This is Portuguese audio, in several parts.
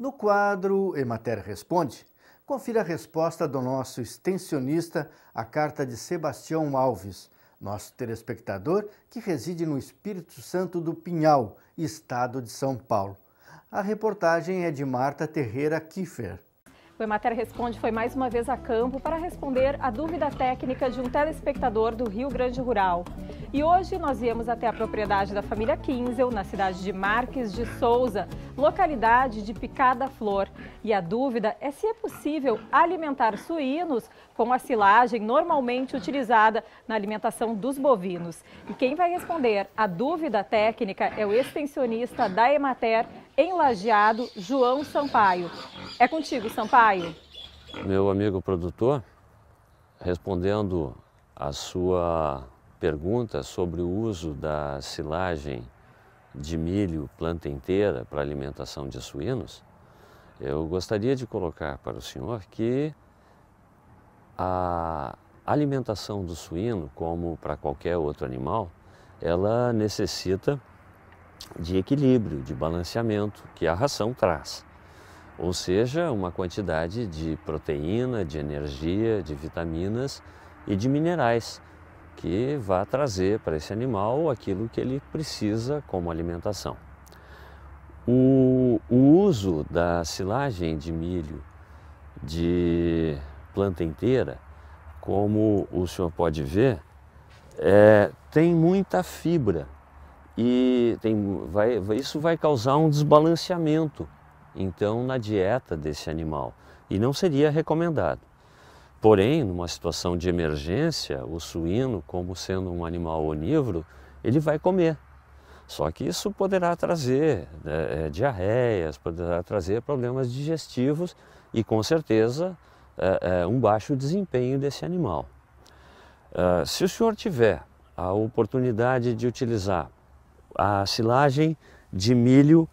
No quadro Emater Responde, confira a resposta do nosso extensionista à carta de Sebastião Alves, nosso telespectador que reside no Espírito Santo do Pinhal, estado de São Paulo. A reportagem é de Marta Terreira Kiefer. O Emater Responde foi mais uma vez a campo para responder a dúvida técnica de um telespectador do Rio Grande Rural. E hoje nós viemos até a propriedade da família Kinzel, na cidade de Marques de Souza, localidade de Picada Flor. E a dúvida é se é possível alimentar suínos com a silagem normalmente utilizada na alimentação dos bovinos. E quem vai responder a dúvida técnica é o extensionista da Emater, em Lajeado, João Sampaio. É contigo, Sampaio. Meu amigo produtor, respondendo a sua pergunta sobre o uso da silagem de milho planta inteira para alimentação de suínos, eu gostaria de colocar para o senhor que a alimentação do suíno, como para qualquer outro animal, ela necessita de equilíbrio, de balanceamento que a ração traz ou seja, uma quantidade de proteína, de energia, de vitaminas e de minerais que vá trazer para esse animal aquilo que ele precisa como alimentação. O, o uso da silagem de milho de planta inteira, como o senhor pode ver, é, tem muita fibra e tem, vai, isso vai causar um desbalanceamento então na dieta desse animal e não seria recomendado. Porém, numa situação de emergência, o suíno, como sendo um animal onívoro, ele vai comer. Só que isso poderá trazer né, é, diarreias, poderá trazer problemas digestivos e, com certeza, é, é, um baixo desempenho desse animal. Ah, se o senhor tiver a oportunidade de utilizar a silagem de milho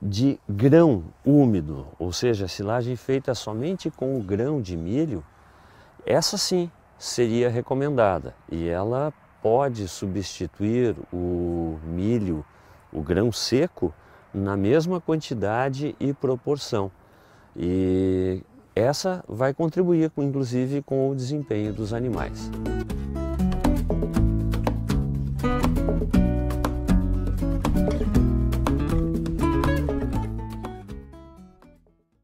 de grão úmido, ou seja, silagem feita somente com o grão de milho, essa sim seria recomendada e ela pode substituir o milho, o grão seco, na mesma quantidade e proporção. E essa vai contribuir, inclusive, com o desempenho dos animais.